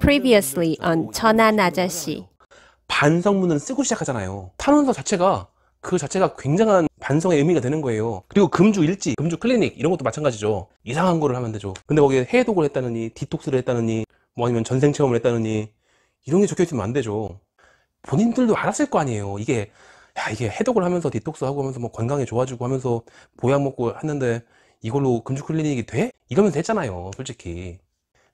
Previously on 천안 아저씨 반성문은 쓰고 시작하잖아요. 탄원서 자체가 그 자체가 굉장한 반성의 의미가 되는 거예요. 그리고 금주 일지, 금주 클리닉 이런 것도 마찬가지죠. 이상한 거를 하면 되죠. 근데 거기에 해독을 했다느니, 디톡스를 했다느니, 뭐 아니면 전생 체험을 했다느니 이런 게 적혀 있으면 안 되죠. 본인들도 알았을 거 아니에요. 이게 야 이게 해독을 하면서 디톡스하고 하면서 뭐 건강에 좋아지고 하면서 보약 먹고 했는데 이걸로 금주 클리닉이 돼? 이러면서 했잖아요. 솔직히.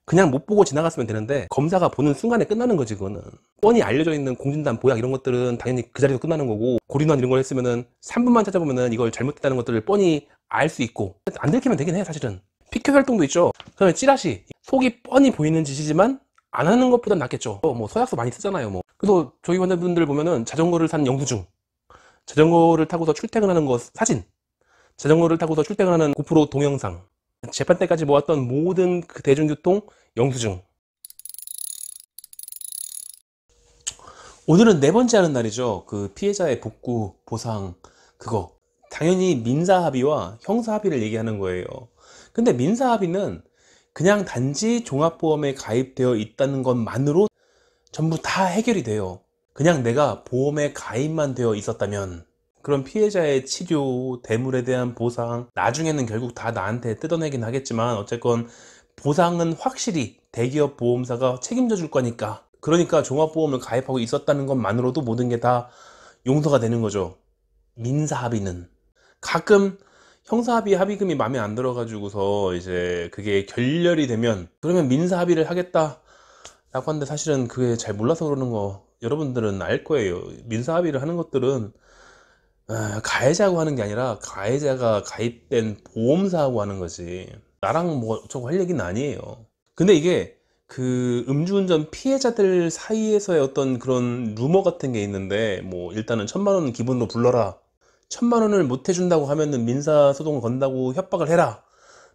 그냥 못 보고 지나갔으면 되는데 검사가 보는 순간에 끝나는 거지 그거는 뻔히 알려져 있는 공진단 보약 이런 것들은 당연히 그 자리에서 끝나는 거고 고린난 이런 걸 했으면은 3분만 찾아보면은 이걸 잘못했다는 것들을 뻔히 알 수 있고 안 들키면 되긴 해요 사실은 피켓 활동도 있죠 그다음에 찌라시 속이 뻔히 보이는 짓이지만 안 하는 것보단 낫겠죠 뭐 서약서 많이 쓰잖아요 뭐 그래서 저희 환자분들 보면은 자전거를 산 영수증 자전거를 타고서 출퇴근하는 것 사진 자전거를 타고서 출퇴근하는 고프로 동영상 재판 때까지 모았던 모든 그 대중교통 영수증 오늘은 네 번째 하는 날이죠 그 피해자의 복구 보상 그거 당연히 민사합의와 형사합의를 얘기하는 거예요 근데 민사합의는 그냥 단지 종합보험에 가입되어 있다는 것만으로 전부 다 해결이 돼요 그냥 내가 보험에 가입만 되어 있었다면 그런 피해자의 치료, 대물에 대한 보상, 나중에는 결국 다 나한테 뜯어내긴 하겠지만 어쨌건 보상은 확실히 대기업 보험사가 책임져 줄 거니까 그러니까 종합보험을 가입하고 있었다는 것만으로도 모든 게 다 용서가 되는 거죠. 민사합의는 가끔 형사합의 합의금이 마음에 안 들어가지고서 이제 그게 결렬이 되면 그러면 민사합의를 하겠다 라고 하는데 사실은 그게 잘 몰라서 그러는 거 여러분들은 알 거예요. 민사합의를 하는 것들은 가해자고 하는 게 아니라 가해자가 가입된 보험사하고 하는 거지 나랑 뭐 저거 할 얘기는 아니에요 근데 이게 그 음주운전 피해자들 사이에서의 어떤 그런 루머 같은 게 있는데 뭐 일단은 천만 원 기본으로 불러라 천만 원을 못 해준다고 하면은 민사 소송을 건다고 협박을 해라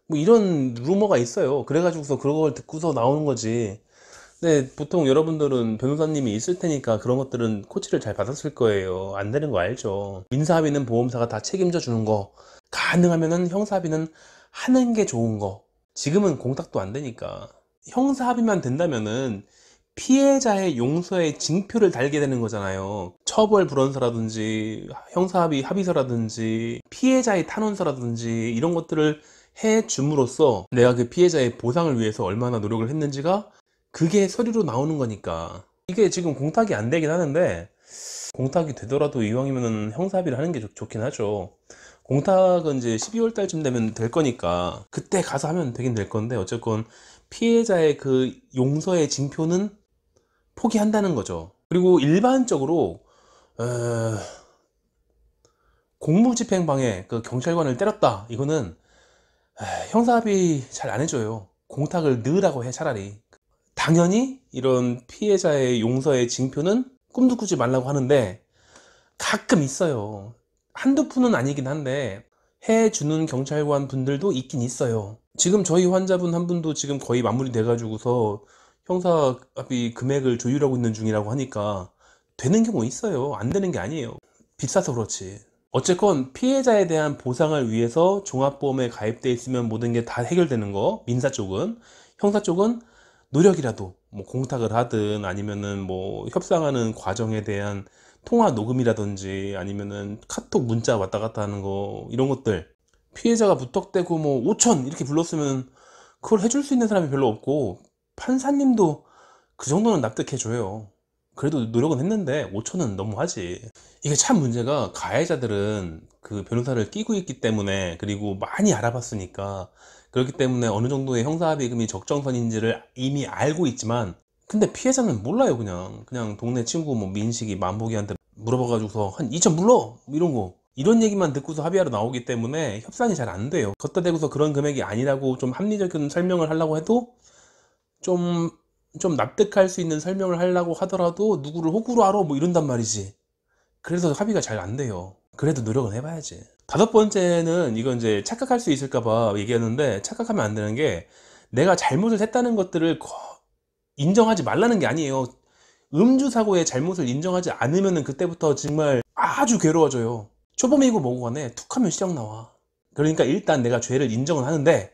뭐 이런 루머가 있어요 그래가지고서 그걸 듣고서 나오는 거지 네, 보통 여러분들은 변호사님이 있을 테니까 그런 것들은 코치를 잘 받았을 거예요. 안 되는 거 알죠. 민사합의는 보험사가 다 책임져 주는 거. 가능하면은 형사합의는 하는 게 좋은 거. 지금은 공탁도 안 되니까. 형사합의만 된다면은 피해자의 용서에 징표를 달게 되는 거잖아요. 처벌 불원서라든지 형사합의 합의서라든지 피해자의 탄원서라든지 이런 것들을 해 줌으로써 내가 그 피해자의 보상을 위해서 얼마나 노력을 했는지가 그게 서류로 나오는 거니까 이게 지금 공탁이 안 되긴 하는데 공탁이 되더라도 이왕이면 형사합의를 하는 게 좋, 긴 하죠 공탁은 이제 12월 달쯤 되면 될 거니까 그때 가서 하면 되긴 될 건데 어쨌건 피해자의 그 용서의 징표는 포기한다는 거죠 그리고 일반적으로 어... 공무집행방해 그 경찰관을 때렸다 이거는 아, 형사합의 잘 안 해줘요 공탁을 넣으라고 해 차라리 당연히 이런 피해자의 용서의 징표는 꿈도 꾸지 말라고 하는데 가끔 있어요. 한두 푼은 아니긴 한데 해주는 경찰관 분들도 있긴 있어요. 지금 저희 환자분 한 분도 지금 거의 마무리 돼가지고서 형사 합의 금액을 조율하고 있는 중이라고 하니까 되는 경우 있어요. 안 되는 게 아니에요. 비싸서 그렇지. 어쨌건 피해자에 대한 보상을 위해서 종합보험에 가입돼 있으면 모든 게 다 해결되는 거 민사 쪽은 형사 쪽은 노력이라도 뭐 공탁을 하든 아니면은 뭐 협상하는 과정에 대한 통화 녹음이라든지 아니면은 카톡 문자 왔다 갔다 하는 거 이런 것들 피해자가 무턱대고 뭐 5천 이렇게 불렀으면 그걸 해줄 수 있는 사람이 별로 없고 판사님도 그 정도는 납득해줘요 그래도 노력은 했는데 5천은 너무하지 이게 참 문제가 가해자들은 그 변호사를 끼고 있기 때문에 그리고 많이 알아봤으니까 그렇기 때문에 어느 정도의 형사합의금이 적정선인지를 이미 알고 있지만 근데 피해자는 몰라요 그냥 그냥 동네 친구 뭐 민식이 만복이한테 물어봐가지고서 한 2천 불러 뭐 이런 거 이런 얘기만 듣고서 합의하러 나오기 때문에 협상이 잘 안 돼요 걷다 대고서 그런 금액이 아니라고 좀 합리적인 설명을 하려고 해도 좀좀 납득할 수 있는 설명을 하려고 하더라도 누구를 호구로 하러 뭐 이런단 말이지 그래서 합의가 잘 안 돼요 그래도 노력은 해봐야지 다섯 번째는 이건 이제 착각할 수 있을까봐 얘기하는데 착각하면 안 되는 게 내가 잘못을 했다는 것들을 인정하지 말라는 게 아니에요 음주 사고의 잘못을 인정하지 않으면 그때부터 정말 아주 괴로워져요 초범이고 뭐고 간에 툭 하면 시력 나와 그러니까 일단 내가 죄를 인정은 하는데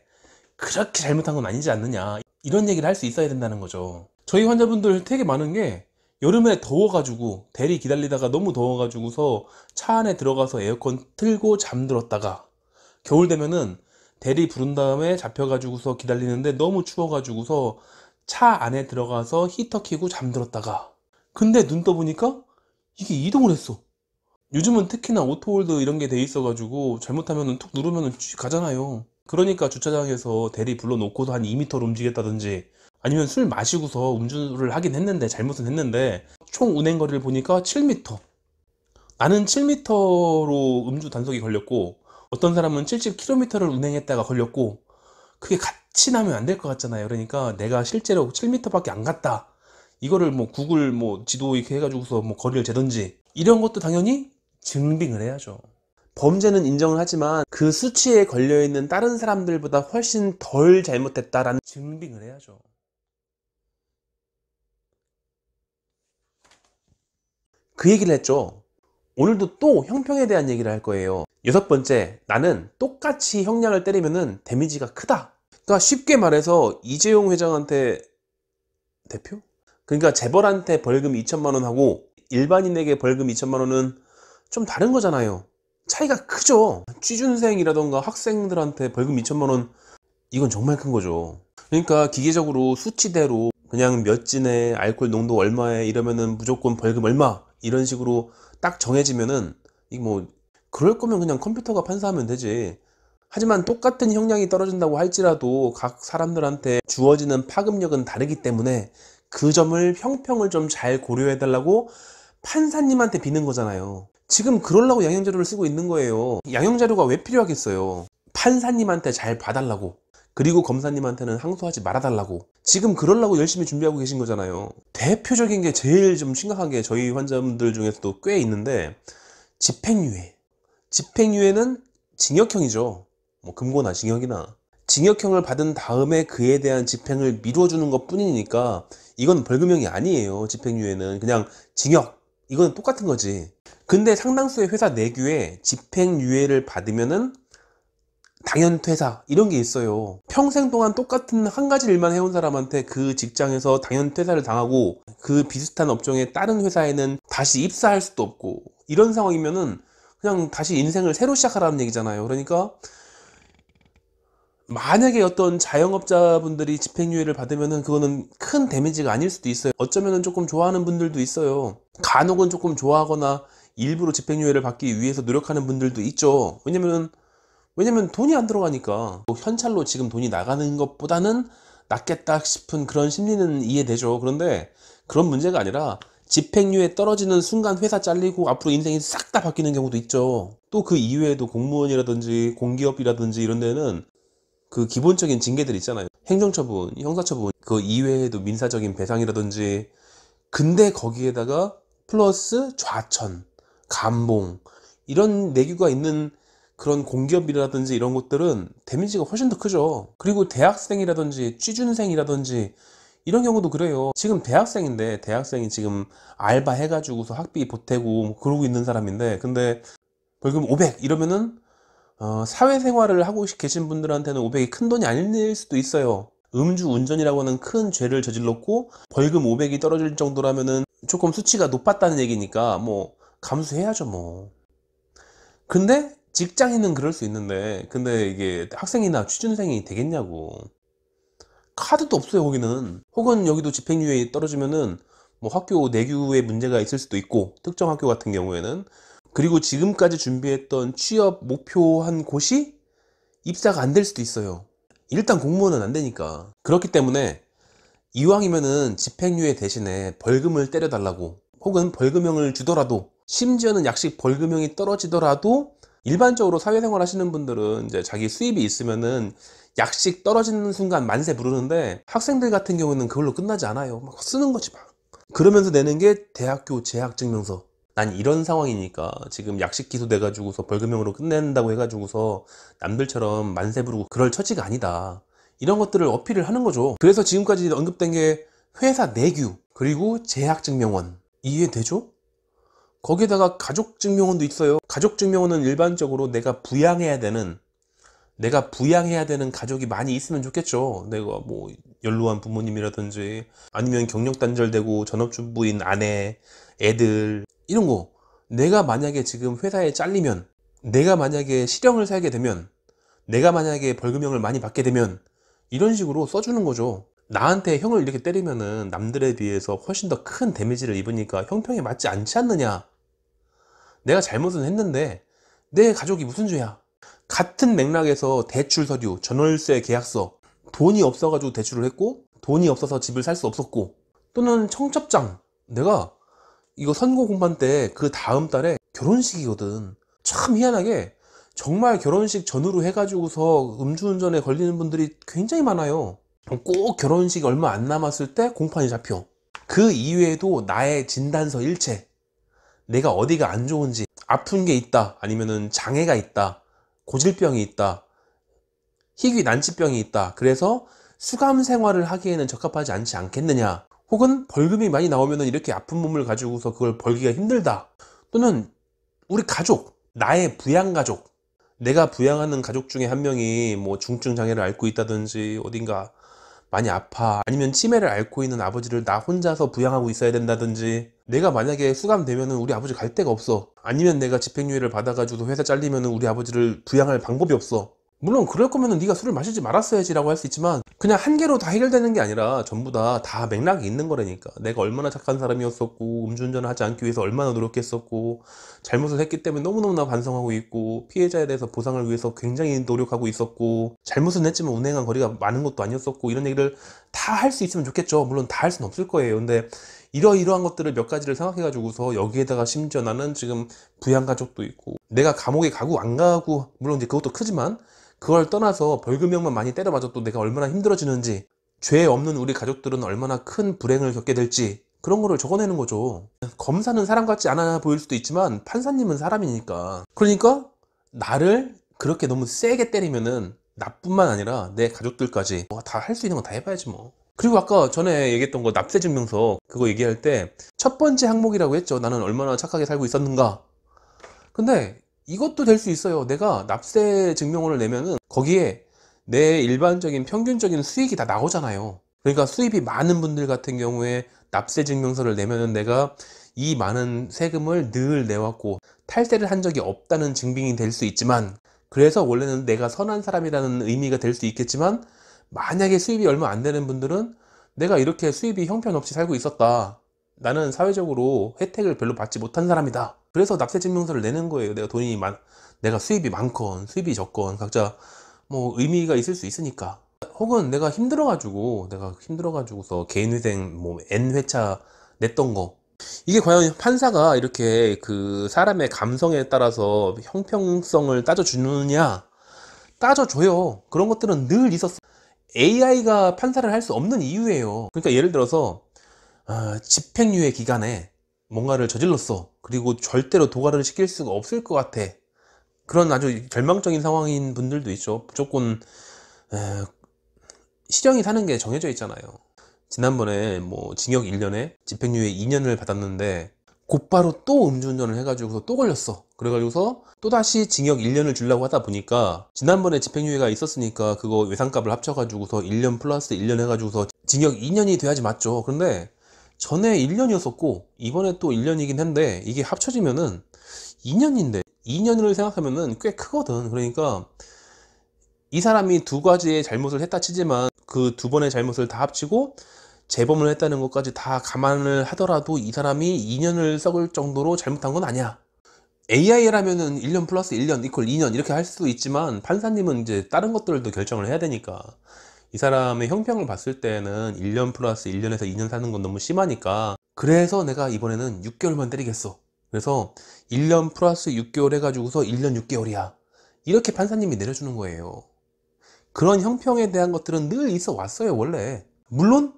그렇게 잘못한 건 아니지 않느냐 이런 얘기를 할 수 있어야 된다는 거죠 저희 환자분들 되게 많은 게 여름에 더워가지고 대리 기다리다가 너무 더워가지고서 차 안에 들어가서 에어컨 틀고 잠들었다가 겨울 되면은 대리 부른 다음에 잡혀가지고서 기다리는데 너무 추워가지고서 차 안에 들어가서 히터 키고 잠들었다가 근데 눈 떠보니까 이게 이동을 했어 요즘은 특히나 오토홀드 이런 게 돼 있어가지고 잘못하면 툭 누르면 가잖아요 그러니까 주차장에서 대리 불러놓고도 한 2m를 움직였다든지 아니면 술 마시고서 음주를 하긴 했는데 잘못은 했는데 총 운행 거리를 보니까 7m 나는 7m로 음주 단속이 걸렸고 어떤 사람은 70km를 운행했다가 걸렸고 그게 같이 나면 안 될 것 같잖아요 그러니까 내가 실제로 7m밖에 안 갔다 이거를 뭐 구글 뭐 지도 이렇게 해가지고서 뭐 거리를 재든지 이런 것도 당연히 증빙을 해야죠 범죄는 인정을 하지만 그 수치에 걸려있는 다른 사람들보다 훨씬 덜 잘못했다라는 증빙을 해야죠. 그 얘기를 했죠. 오늘도 또 형평에 대한 얘기를 할 거예요. 여섯 번째, 나는 똑같이 형량을 때리면 데미지가 크다. 그러니까 쉽게 말해서 이재용 회장한테 대표? 그러니까 재벌한테 벌금 2천만 원하고 일반인에게 벌금 2천만 원은 좀 다른 거잖아요. 차이가 크죠 취준생이라던가 학생들한테 벌금 2천만 원 이건 정말 큰 거죠 그러니까 기계적으로 수치대로 그냥 몇 진에 알코올 농도 얼마에 이러면은 무조건 벌금 얼마 이런 식으로 딱 정해지면은 이뭐 그럴 거면 그냥 컴퓨터가 판사하면 되지 하지만 똑같은 형량이 떨어진다고 할지라도 각 사람들한테 주어지는 파급력은 다르기 때문에 그 점을 형평을 좀 잘 고려해 달라고 판사님한테 비는 거잖아요 지금 그러려고 양형자료를 쓰고 있는 거예요 양형자료가 왜 필요하겠어요 판사님한테 잘 봐달라고 그리고 검사님한테는 항소하지 말아달라고 지금 그러려고 열심히 준비하고 계신 거잖아요 대표적인 게 제일 좀 심각한 게 저희 환자분들 중에서도 꽤 있는데 집행유예 집행유예는 징역형이죠 뭐 금고나 징역이나 징역형을 받은 다음에 그에 대한 집행을 미루어주는것 뿐이니까 이건 벌금형이 아니에요 집행유예는 그냥 징역 이건 똑같은 거지 근데 상당수의 회사 내규에 집행유예를 받으면은 당연 퇴사 이런 게 있어요 평생 동안 똑같은 한 가지 일만 해온 사람한테 그 직장에서 당연 퇴사를 당하고 그 비슷한 업종의 다른 회사에는 다시 입사할 수도 없고 이런 상황이면은 그냥 다시 인생을 새로 시작하라는 얘기잖아요 그러니까 만약에 어떤 자영업자분들이 집행유예를 받으면은 그거는 큰 데미지가 아닐 수도 있어요 어쩌면은 조금 좋아하는 분들도 있어요 간혹은 조금 좋아하거나 일부러 집행유예를 받기 위해서 노력하는 분들도 있죠. 왜냐면 왜냐면 돈이 안 들어가니까 뭐 현찰로 지금 돈이 나가는 것보다는 낫겠다 싶은 그런 심리는 이해되죠. 그런데 그런 문제가 아니라 집행유예 떨어지는 순간 회사 잘리고 앞으로 인생이 싹 다 바뀌는 경우도 있죠. 또 그 이외에도 공무원이라든지 공기업이라든지 이런 데는 그 기본적인 징계들 있잖아요. 행정처분, 형사처분, 그 이외에도 민사적인 배상이라든지 근데 거기에다가 플러스 좌천 감봉 이런 내규가 있는 그런 공기업이라든지 이런 것들은 데미지가 훨씬 더 크죠 그리고 대학생이라든지 취준생이라든지 이런 경우도 그래요 지금 대학생인데 대학생이 지금 알바 해가지고서 학비 보태고 뭐 그러고 있는 사람인데 근데 벌금 500 이러면은 어, 사회생활을 하고 계신 분들한테는 500이 큰 돈이 아닐 수도 있어요 음주 운전이라고 하는 큰 죄를 저질렀고 벌금 500이 떨어질 정도라면은 조금 수치가 높았다는 얘기니까 뭐 감수해야죠 뭐 근데 직장인은 그럴 수 있는데 근데 이게 학생이나 취준생이 되겠냐고 카드도 없어요 거기는 혹은 여기도 집행유예 떨어지면은 뭐 학교 내규에 문제가 있을 수도 있고 특정 학교 같은 경우에는 그리고 지금까지 준비했던 취업 목표한 곳이 입사가 안 될 수도 있어요 일단 공무원은 안 되니까 그렇기 때문에 이왕이면은 집행유예 대신에 벌금을 때려달라고 혹은 벌금형을 주더라도 심지어는 약식 벌금형이 떨어지더라도 일반적으로 사회생활 하시는 분들은 이제 자기 수입이 있으면은 약식 떨어지는 순간 만세 부르는데 학생들 같은 경우는 그걸로 끝나지 않아요. 막 쓰는 거지 막. 그러면서 내는 게 대학교 재학증명서. 난 이런 상황이니까 지금 약식 기소돼가지고서 벌금형으로 끝낸다고 해가지고서 남들처럼 만세 부르고 그럴 처지가 아니다. 이런 것들을 어필을 하는 거죠. 그래서 지금까지 언급된 게 회사 내규 그리고 재학증명원 이해되죠? 거기다가 가족증명원도 있어요 가족증명원은 일반적으로 내가 부양해야 되는 내가 부양해야 되는 가족이 많이 있으면 좋겠죠 내가 뭐 연로한 부모님이라든지 아니면 경력 단절되고 전업주부인 아내 애들 이런 거 내가 만약에 지금 회사에 잘리면 내가 만약에 실형을 살게 되면 내가 만약에 벌금형을 많이 받게 되면 이런 식으로 써주는 거죠 나한테 형을 이렇게 때리면은 남들에 비해서 훨씬 더 큰 데미지를 입으니까 형평에 맞지 않지 않느냐 내가 잘못은 했는데 내 가족이 무슨 죄야 같은 맥락에서 대출 서류, 전월세 계약서 돈이 없어가지고 대출을 했고 돈이 없어서 집을 살 수 없었고 또는 청첩장 내가 이거 선거 공판 때 그 다음 달에 결혼식이거든 참 희한하게 정말 결혼식 전후로 해가지고서 음주운전에 걸리는 분들이 굉장히 많아요 꼭 결혼식 이 얼마 안 남았을 때 공판이 잡혀 그 이외에도 나의 진단서 일체 내가 어디가 안 좋은지 아픈 게 있다 아니면은 장애가 있다 고질병이 있다 희귀 난치병이 있다 그래서 수감 생활을 하기에는 적합하지 않지 않겠느냐 혹은 벌금이 많이 나오면 이렇게 아픈 몸을 가지고서 그걸 벌기가 힘들다 또는 우리 가족 나의 부양가족 내가 부양하는 가족 중에 한 명이 뭐 중증 장애를 앓고 있다든지 어딘가 많이 아파 아니면 치매를 앓고 있는 아버지를 나 혼자서 부양하고 있어야 된다든지 내가 만약에 수감되면 우리 아버지 갈 데가 없어 아니면 내가 집행유예를 받아가지고 회사 잘리면 우리 아버지를 부양할 방법이 없어 물론 그럴 거면 네가 술을 마시지 말았어야지 라고 할 수 있지만 그냥 한 개로 다 해결되는 게 아니라 전부 다다 다 맥락이 있는 거라니까 내가 얼마나 착한 사람이었었고 음주운전을 하지 않기 위해서 얼마나 노력했었고 잘못을 했기 때문에 너무너무나 반성하고 있고 피해자에 대해서 보상을 위해서 굉장히 노력하고 있었고 잘못은 했지만 운행한 거리가 많은 것도 아니었었고 이런 얘기를 다 할 수 있으면 좋겠죠 물론 다 할 수는 없을 거예요 근데 이러이러한 것들을 몇 가지를 생각해 가지고서 여기에다가 심지어 나는 지금 부양 가족도 있고 내가 감옥에 가고 안 가고 물론 이제 그것도 크지만 그걸 떠나서 벌금형만 많이 때려맞아도 내가 얼마나 힘들어지는지 죄 없는 우리 가족들은 얼마나 큰 불행을 겪게 될지 그런 거를 적어내는 거죠 검사는 사람 같지 않아 보일 수도 있지만 판사님은 사람이니까 그러니까 나를 그렇게 너무 세게 때리면은 나뿐만 아니라 내 가족들까지 뭐다할 수 있는 건다 해봐야지 뭐 그리고 아까 전에 얘기했던 거 납세 증명서 그거 얘기할 때 첫 번째 항목이라고 했죠 나는 얼마나 착하게 살고 있었는가 근데 이것도 될 수 있어요 내가 납세 증명원을 내면은 거기에 내 일반적인 평균적인 수익이 다 나오잖아요 그러니까 수입이 많은 분들 같은 경우에 납세 증명서를 내면은 내가 이 많은 세금을 늘 내왔고 탈세를 한 적이 없다는 증빙이 될 수 있지만 그래서 원래는 내가 선한 사람이라는 의미가 될 수 있겠지만 만약에 수입이 얼마 안 되는 분들은 내가 이렇게 수입이 형편없이 살고 있었다 나는 사회적으로 혜택을 별로 받지 못한 사람이다 그래서 납세 증명서를 내는 거예요. 내가 돈이 많, 내가 수입이 많건 수입이 적건 각자 뭐 의미가 있을 수 있으니까. 혹은 내가 힘들어가지고 내가 힘들어가지고서 개인회생 뭐 N 회차 냈던 거 이게 과연 판사가 이렇게 그 사람의 감성에 따라서 형평성을 따져주느냐 따져줘요. 그런 것들은 늘 있었어. AI가 판사를 할 수 없는 이유예요. 그러니까 예를 들어서 어, 집행유예 기간에 뭔가를 저질렀어. 그리고 절대로 도가를 시킬 수가 없을 것 같아. 그런 아주 절망적인 상황인 분들도 있죠. 무조건 에, 실형이 사는 게 정해져 있잖아요. 지난번에 뭐 징역 1년에 집행유예 2년을 받았는데 곧바로 또 음주운전을 해가지고서 또 걸렸어. 그래가지고서 또다시 징역 1년을 주려고 하다 보니까 지난번에 집행유예가 있었으니까 그거 외상값을 합쳐가지고서 1년 플러스 1년 해가지고서 징역 2년이 돼야지 맞죠. 그런데 전에 1년이었었고 이번에 또 1년이긴 한데 이게 합쳐지면은 2년인데 2년을 생각하면은 꽤 크거든 그러니까 이 사람이 두 가지의 잘못을 했다 치지만 그 두 번의 잘못을 다 합치고 재범을 했다는 것까지 다 감안을 하더라도 이 사람이 2년을 썩을 정도로 잘못한 건 아니야 AI라면은 1년 플러스 1년 이퀄 2년 이렇게 할 수도 있지만 판사님은 이제 다른 것들도 결정을 해야 되니까 이 사람의 형평을 봤을 때는 1년 플러스 1년에서 2년 사는 건 너무 심하니까 그래서 내가 이번에는 6개월만 때리겠어 그래서 1년 플러스 6개월 해가지고서 1년 6개월이야 이렇게 판사님이 내려주는 거예요 그런 형평에 대한 것들은 늘 있어 왔어요 원래 물론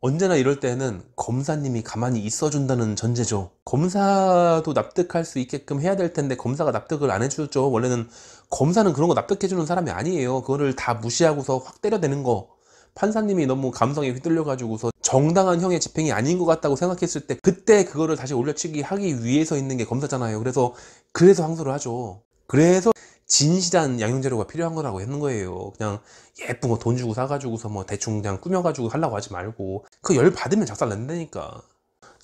언제나 이럴 때는 검사님이 가만히 있어준다는 전제죠 검사도 납득할 수 있게끔 해야 될 텐데 검사가 납득을 안 해주죠 원래는 검사는 그런 거 납득해주는 사람이 아니에요. 그거를 다 무시하고서 확 때려대는 거. 판사님이 너무 감성에 휘둘려가지고서 정당한 형의 집행이 아닌 것 같다고 생각했을 때 그때 그거를 다시 올려치기 하기 위해서 있는 게 검사잖아요. 그래서 그래서 항소를 하죠. 그래서 진실한 양형재료가 필요한 거라고 했는 거예요. 그냥 예쁜 거 돈 주고 사가지고서 뭐 대충 그냥 꾸며가지고 하려고 하지 말고 그 열 받으면 작살 낸다니까.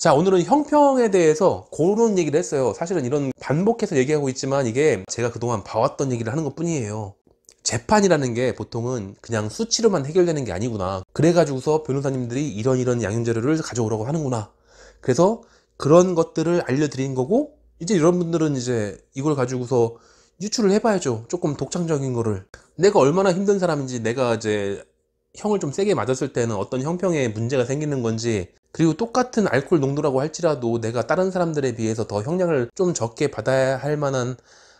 자 오늘은 형평에 대해서 그런 얘기를 했어요 사실은 이런 반복해서 얘기하고 있지만 이게 제가 그동안 봐왔던 얘기를 하는 것 뿐이에요 재판이라는 게 보통은 그냥 수치로만 해결되는 게 아니구나 그래가지고서 변호사님들이 이런 이런 양형자료를 가져오라고 하는구나 그래서 그런 것들을 알려드린 거고 이제 여러분들은 이제 이걸 가지고서 유출을 해봐야죠 조금 독창적인 거를 내가 얼마나 힘든 사람인지 내가 이제 형을 좀 세게 맞았을 때는 어떤 형평에 문제가 생기는 건지 그리고 똑같은 알코올 농도라고 할지라도 내가 다른 사람들에 비해서 더 형량을 좀 적게 받아야 할 만한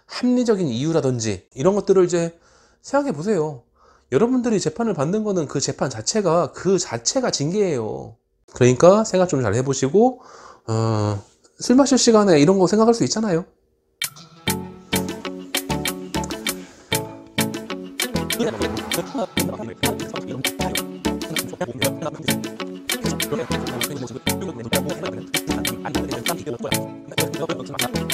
합리적인 이유라든지 이런 것들을 이제 생각해 보세요. 여러분들이 재판을 받는 거는 그 재판 자체가 그 자체가 징계예요. 그러니까 생각 좀 잘 해보시고 어, 술 마실 시간에 이런 거 생각할 수 있잖아요.